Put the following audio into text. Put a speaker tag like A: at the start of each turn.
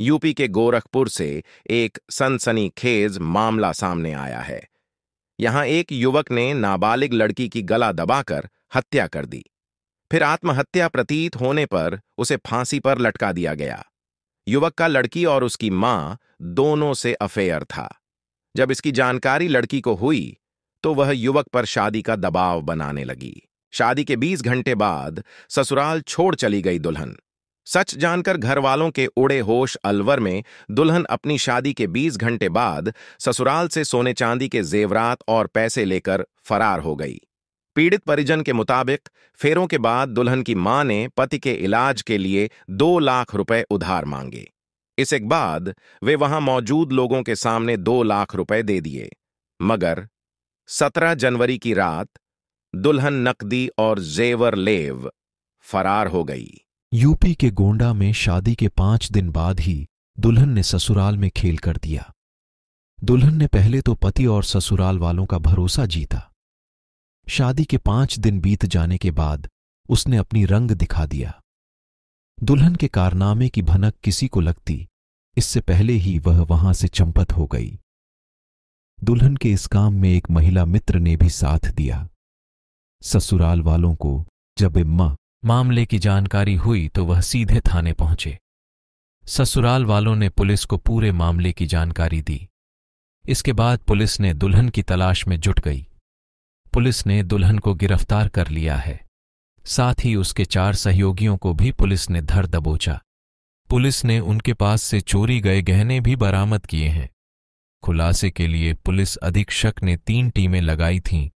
A: UP के गोरखपुर से एक सनसनीखेज मामला सामने आया है यहां एक युवक ने नाबालिग लड़की की गला दबाकर हत्या कर दी फिर आत्महत्या प्रतीत होने पर उसे फांसी पर लटका दिया गया युवक का लड़की और उसकी मां दोनों से अफेयर था जब इसकी जानकारी लड़की को हुई तो वह युवक पर शादी का दबाव बनाने लगी शादी के 20 घंटे बाद ससुराल छोड़ चली गई दुल्हन सच जानकर घर वालों के उड़े होश अलवर में दुल्हन अपनी शादी के 20 घंटे बाद ससुराल से सोने चांदी के जेवरात और पैसे लेकर फरार हो गई पीड़ित परिजन के मुताबिक फेरों के बाद दुल्हन की मां ने पति के इलाज के लिए दो लाख रुपए उधार मांगे इसके बाद वे वहां मौजूद लोगों के सामने दो लाख रुपए दे दिए मगर 17 जनवरी की रात दुल्हन नकदी और जेवर लेव फरार हो गई
B: यूपी के गोंडा में शादी के पांच दिन बाद ही दुल्हन ने ससुराल में खेल कर दिया दुल्हन ने पहले तो पति और ससुराल वालों का भरोसा जीता शादी के पांच दिन बीत जाने के बाद उसने अपनी रंग दिखा दिया दुल्हन के कारनामे की भनक किसी को लगती इससे पहले ही वह वहां से चंपत हो गई दुल्हन के इस काम में एक महिला मित्र ने भी साथ दिया ससुराल वालों को जब इम्मा मामले की जानकारी हुई तो वह सीधे थाने पहुंचे ससुराल वालों ने पुलिस को पूरे मामले की जानकारी दी इसके बाद पुलिस ने दुल्हन की तलाश में जुट गई पुलिस ने दुल्हन को गिरफ्तार कर लिया है साथ ही उसके चार सहयोगियों को भी पुलिस ने धर दबोचा पुलिस ने उनके पास से चोरी गए गहने भी बरामद किए हैं खुलासे के लिए पुलिस अधीक्षक ने तीन टीमें लगाई थीं